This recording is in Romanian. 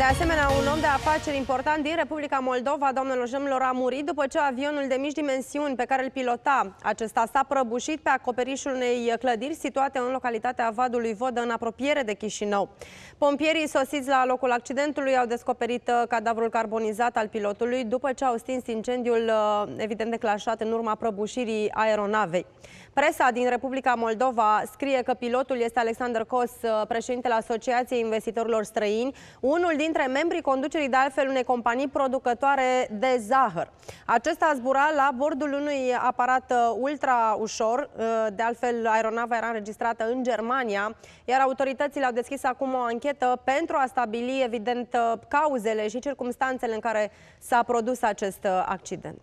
De asemenea, un om de afaceri important din Republica Moldova, domnul jemilor, a murit după ce avionul de mici dimensiuni pe care îl pilota acesta s-a prăbușit pe acoperișul unei clădiri situate în localitatea Vadului Vodă, în apropiere de Chișinău. Pompierii sosiți la locul accidentului au descoperit uh, cadavrul carbonizat al pilotului după ce au stins incendiul uh, evident declanșat în urma prăbușirii aeronavei. Presa din Republica Moldova scrie că pilotul este Alexander Cos, uh, președintele Asociației Investitorilor Străini, unul din dintre membrii conducerii de altfel unei companii producătoare de zahăr. Acesta a zburat la bordul unui aparat uh, ultra-ușor, uh, de altfel aeronava era înregistrată în Germania, iar autoritățile au deschis acum o anchetă pentru a stabili, evident, uh, cauzele și circumstanțele în care s-a produs acest accident.